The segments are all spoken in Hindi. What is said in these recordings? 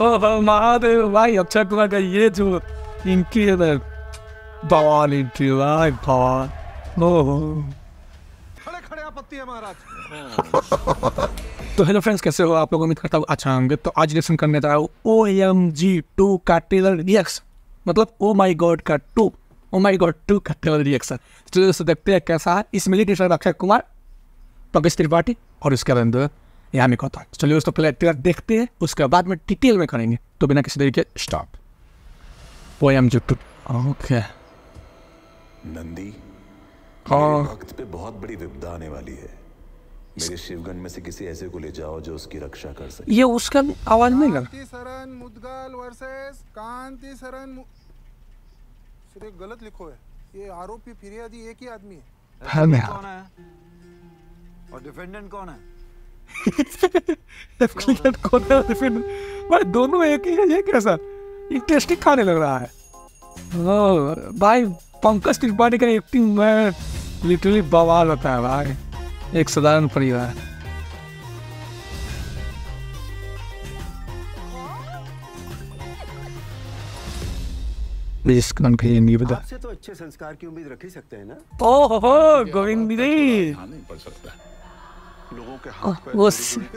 महादेव भाई अच्छा तो ये जो इनकी भवान इनकी भाई भवान तो हेलो फ्रेंड्स कैसे हो आप लोग उम्मीद करता हूँ अच्छा होंगे तो आज रिएक्शन करने जा रहा हूँ ओ एम जी टू का ट्रेलर रिएक्शन मतलब ओ माय गॉड का two oh my god two का ट्रेलर रिएक्शन तो दोस्तों देखते हैं कैसा है इसमें अक्षय कुमार पंकज त्रिपाठी और इसके अंदर यहाँ में कहता हूँ चलिए उसको पहले ट्रेलर देखते हैं उसके बाद में डिटेल में करेंगे तो बिना किसी तरीके स्टॉप वो एम जो ओके नंदी हाँ। वक्त पे बहुत बड़ी विपदा आने वाली है मेरे शिवगण में से किसी ऐसे को ले जाओ जो उसकी रक्षा कर सके ये उसका आवाज नहीं लग लगा शरण मुदगल वर्सेस कांति शरण सर गलत लिखो है ये आरोपी फिरियादी एक ही आदमी है कौन है और डिफेंडेंट कौन है दोनों एक ही है ये कैसा इंटरेस्टिंग खाने लग रहा है oh, भाई पंकज त्रिपाठी का एक्टिंग में लिटरली बवाल होता है भाई एक साधारण परिवार आपसे तो अच्छे संस्कार की उम्मीद रख ही सकते हैं ना ओहो गोविंद जी लोगों के हाथ वो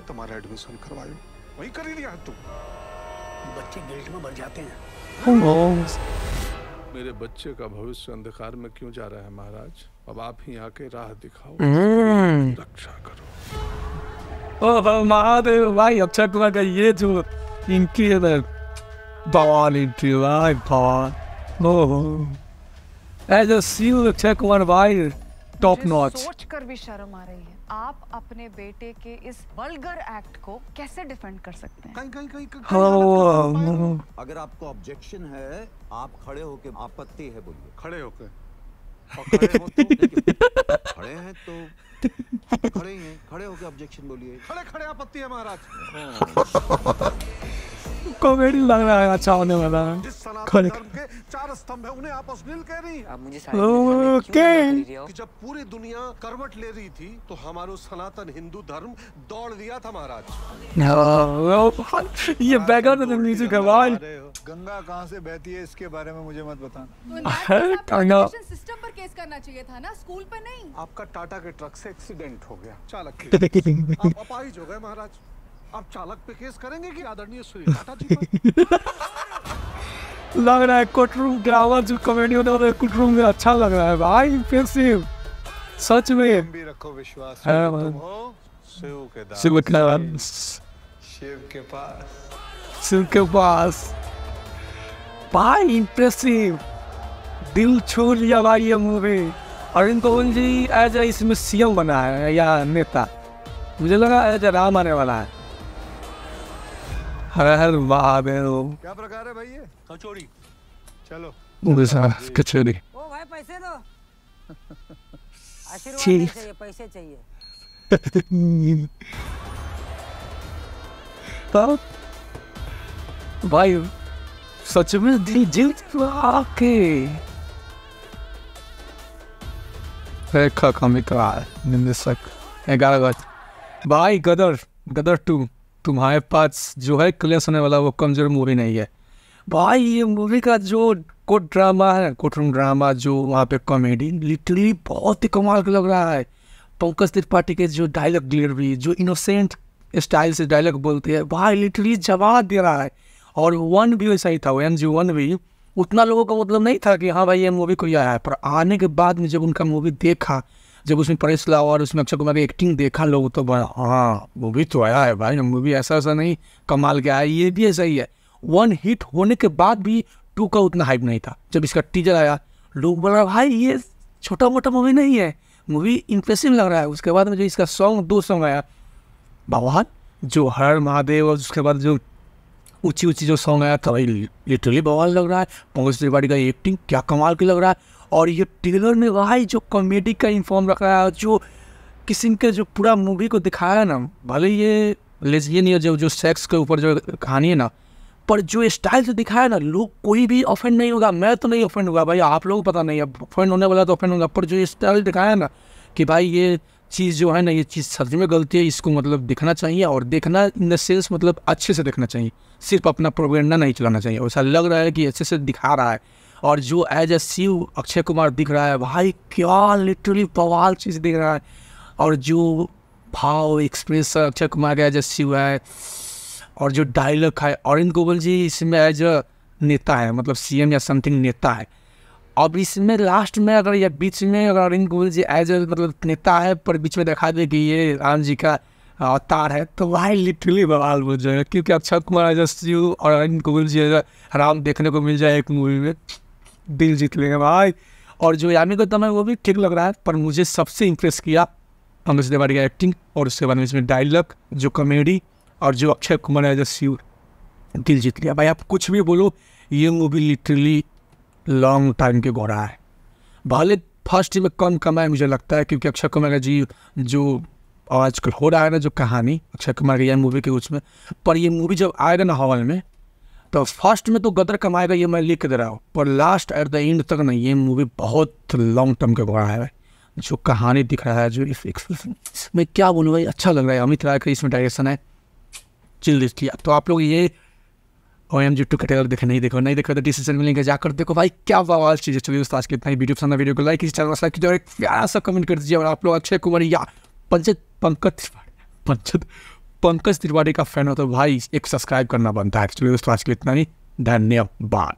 तुम्हारा एडमिशन करवायो वही कर लिया दिया तुम बच्चे गिल्ट में मर जाते हैं oh, मेरे बच्चे का भविष्य अंधकार में क्यों जा रहा है महाराज अब आप ही आके राह दिखाओ hmm. रक्षा करो ओ oh, महादेव भाई अक्षय कुमार का ये जो इनकी भगवान इनकी oh. भाई भगवान ओ एज अ सील अक्षय कुमार भाई टॉप नॉच सोच कर भी शर्म आ रही है आप अपने बेटे के इस वल्गर एक्ट को कैसे डिफेंड कर सकते हैं कहीं कहीं कहीं हाँ, अगर आपको ऑब्जेक्शन है आप खड़े होके आपत्ति है बोलिए खड़े होके तो खड़े हैं तो खड़े हैं खड़े होके ऑब्जेक्शन बोलिए खड़े खड़े आपत्ति है महाराज कॉमेडी लग रहा है अच्छा होने वाला खड़े चार स्तंभ है उन्हें आप अश्लील कह रही आप कि जब पूरी दुनिया करवट ले रही थी तो हमारो सनातन हिंदू धर्म दौड़ दिया था महाराज हाँ, ये बैकग्राउंड तो गंगा कहाँ से बहती है इसके बारे में मुझे मत बताना सिस्टम तो हाँ, पर केस करना चाहिए था ना स्कूल पर नहीं आपका टाटा के ट्रक से एक्सीडेंट हो गया चालक आप हो गए महाराज आप चालक पे केस करेंगे कि आदरणीय श्री टाटा जी लग रहा है कोटरूम ड्रामा जो कॉमेडी होता है कोटरूम में अच्छा लग रहा है भाई इम्प्रेसिव सच में भी रखो विश्वास है हाँ, हाँ। शिव के दास शिव के दास शिव के पास शिव के पास भाई इंप्रेसिव दिल छू लिया भाई ये movie Arvind Pawan ji as a इसमें सीएम बना है या नेता मुझे लगा एज ए राम आने वाला है हर महादेव तो। क्या प्रकार है भाई ये कचौड़ी चलो मुझे साहब कचौड़ी ओ भाई पैसे दो आशीर्वाद चाहिए पैसे चाहिए तब तो, भाई सच में दिल जीत आके है खा खा मित्रा निंदसक है गालगत भाई गदर गदर टू तुम्हारे पास जो है क्लियर होने वाला वो कमज़ोर मूवी नहीं है भाई ये मूवी का जो कोट ड्रामा है कोटरूम ड्रामा जो वहाँ पे कॉमेडी लिटरली बहुत ही कमाल का लग रहा है पंकज त्रिपाठी के जो डायलॉग डिलीवरी जो इनोसेंट स्टाइल से डायलॉग बोलते हैं भाई लिटरली जवाब दे रहा है और वन भी वैसा ही था वो एम जी वन भी उतना लोगों का मतलब नहीं था कि हाँ भाई ये मूवी कोई आया है पर आने के बाद में जब उनका मूवी देखा जब उसमें परेश ला और उसमें अक्षय कुमार की एक्टिंग देखा लोग तो बड़ा हाँ मूवी तो आया है भाई मूवी ऐसा ऐसा नहीं कमाल के आया ये भी ऐसा ही है वन हिट होने के बाद भी टू का उतना हाइप नहीं था जब इसका टीजर आया लोग बोला भाई ये छोटा मोटा मूवी नहीं है मूवी इंप्रेसिव लग रहा है उसके बाद में जो इसका सॉन्ग दो सॉन्ग आया भगवान जो हर महादेव और उसके बाद जो ऊँची ऊंची जो सॉन्ग आया था भाई लिटरली बवाल लग रहा है पंकज त्रिपाठी का एक्टिंग क्या कमाल की लग रहा है और ये टेलर ने भाई जो कॉमेडी का इन्फॉर्म रखा है जो किसी के जो पूरा मूवी को दिखाया ना भले ये नहीं है जो जो सेक्स के ऊपर जो कहानी है ना पर जो स्टाइल से दिखाया ना लोग कोई भी ऑफेंड नहीं होगा मैं तो नहीं ऑफेंड होगा भाई आप लोग पता नहीं है ऑफेंड होने वाला तो ऑफेंड होगा पर जो स्टाइल दिखाया ना कि भाई ये चीज़ जो है ना ये चीज़ सच में गलती है इसको मतलब दिखना चाहिए और देखना इन द सेंस मतलब अच्छे से देखना चाहिए सिर्फ अपना प्रोग्रेंडा नहीं चलाना चाहिए ऐसा लग रहा है कि अच्छे से दिखा रहा है और जो एज ए शिव अक्षय कुमार दिख रहा है भाई क्या लिटरली बवाल चीज़ दिख रहा है और जो भाव एक्सप्रेस अक्षय कुमार का एज ए शिव है और जो डायलॉग है अरिंद गोबल जी इसमें एज अ नेता है मतलब सीएम या समथिंग नेता है अब इसमें लास्ट में अगर या बीच में अगर अरिंद गोविल जी एज मतलब नेता है पर बीच में दिखा दे कि ये राम जी का अवतार है तो भाई लिटरली बवाल बोल जाएगा क्योंकि अक्षय कुमार एज और अरिंद गोविल जी एज राम देखने को मिल जाए एक मूवी में दिल जीत लेंगे भाई और जो यामी गौतम तो है वो भी ठीक लग रहा है पर मुझे सबसे इंप्रेस किया अनुज तिवारी का एक्टिंग और उसके बाद में इसमें डायलॉग जो कॉमेडी और जो अक्षय कुमार एज अ शिव दिल जीत लिया भाई आप कुछ भी बोलो ये मूवी लिटरली लॉन्ग टाइम के गौरा है भले फर्स्ट में कम कमाए मुझे लगता है क्योंकि अक्षय कुमार का जी जो आजकल हो रहा है ना जो कहानी अक्षय कुमार की यह मूवी के उसमें पर ये मूवी जब आएगा ना हॉल में तो फर्स्ट में तो गदर कमाएगा ये मैं लिख दे रहा हूँ पर लास्ट एट द एंड तक ना ये मूवी बहुत लॉन्ग टर्म का बना है जो कहानी दिख रहा है जो इस, इस, मैं क्या बोलूँ भाई अच्छा लग रहा है अमित राय का इसमें डायरेक्शन है चिल लिख लिया तो आप लोग ये ओ एम जी टू कटेगर देखे नहीं देखो नहीं देखो तो डिसीजन में लेंगे जाकर देखो भाई क्या बवाल चीज है चलिए आज के इतना ही वीडियो पसंद वीडियो को लाइक इस चैनल सब्सक्राइब कीजिए और एक प्यारा सा कमेंट कर दीजिए और आप लोग अक्षय कुमार या पंचत पंकज पंचत पंकज तिवारी का फैन हो तो भाई एक सब्सक्राइब करना बनता है चलिए तो दोस्तों आज के लिए इतना ही धन्यवाद